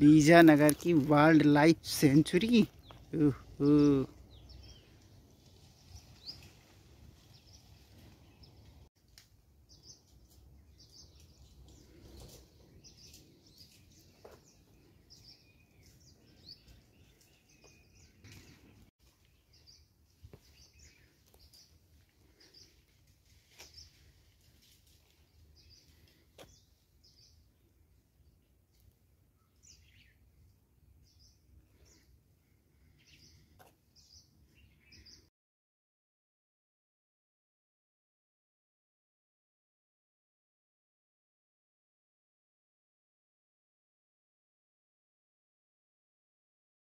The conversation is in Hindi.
बीजानगर की वाइल्ड लाइफ सेंचुरी